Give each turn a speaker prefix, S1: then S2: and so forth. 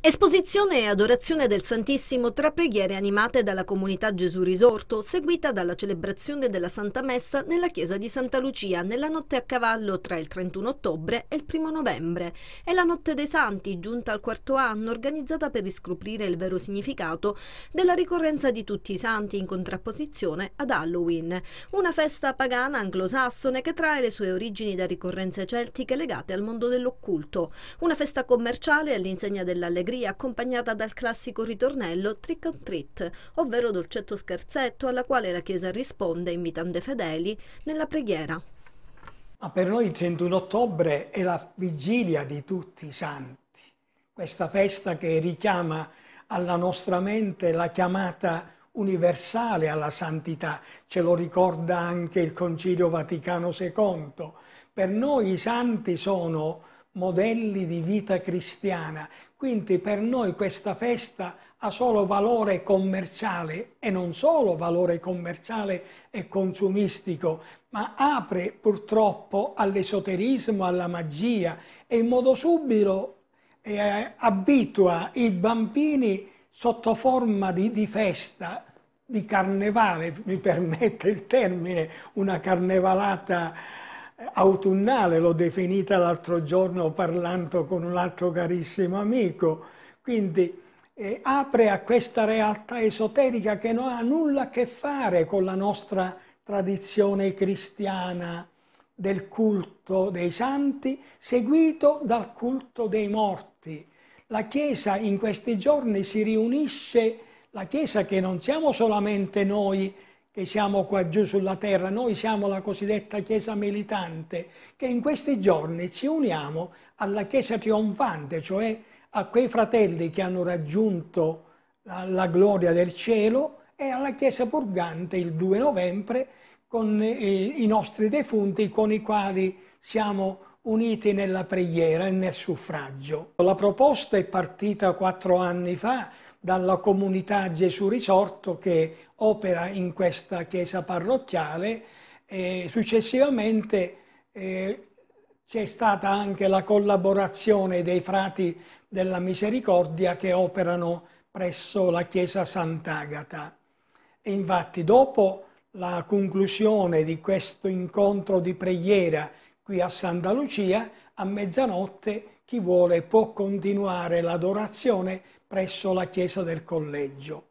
S1: Esposizione e adorazione del Santissimo tra preghiere animate dalla comunità Gesù Risorto, seguita dalla celebrazione della Santa Messa nella chiesa di Santa Lucia nella notte a cavallo tra il 31 ottobre e il 1 novembre. È la Notte dei Santi, giunta al quarto anno, organizzata per riscoprire il vero significato della ricorrenza di tutti i santi in contrapposizione ad Halloween, una festa pagana anglosassone che trae le sue origini da ricorrenze celtiche legate al mondo dell'occulto, una festa commerciale all'insegna dell'allegrezza allegria accompagnata dal classico ritornello trick or treat, ovvero dolcetto scherzetto alla quale la Chiesa risponde invitando i fedeli nella preghiera.
S2: Ma per noi il 31 ottobre è la vigilia di tutti i santi, questa festa che richiama alla nostra mente la chiamata universale alla santità, ce lo ricorda anche il Concilio Vaticano II. Per noi i santi sono modelli di vita cristiana. Quindi per noi questa festa ha solo valore commerciale e non solo valore commerciale e consumistico, ma apre purtroppo all'esoterismo, alla magia e in modo subito eh, abitua i bambini sotto forma di, di festa, di carnevale, mi permette il termine, una carnevalata autunnale, l'ho definita l'altro giorno parlando con un altro carissimo amico, quindi eh, apre a questa realtà esoterica che non ha nulla a che fare con la nostra tradizione cristiana del culto dei santi, seguito dal culto dei morti. La Chiesa in questi giorni si riunisce, la Chiesa che non siamo solamente noi, e siamo qua giù sulla terra, noi siamo la cosiddetta Chiesa militante, che in questi giorni ci uniamo alla Chiesa trionfante, cioè a quei fratelli che hanno raggiunto la gloria del cielo e alla Chiesa purgante il 2 novembre con eh, i nostri defunti con i quali siamo uniti nella preghiera e nel suffragio. La proposta è partita quattro anni fa dalla comunità Gesù Risorto che opera in questa chiesa parrocchiale e successivamente eh, c'è stata anche la collaborazione dei frati della misericordia che operano presso la chiesa Sant'Agata. E infatti dopo la conclusione di questo incontro di preghiera qui a Santa Lucia, a mezzanotte chi vuole può continuare l'adorazione presso la chiesa del collegio.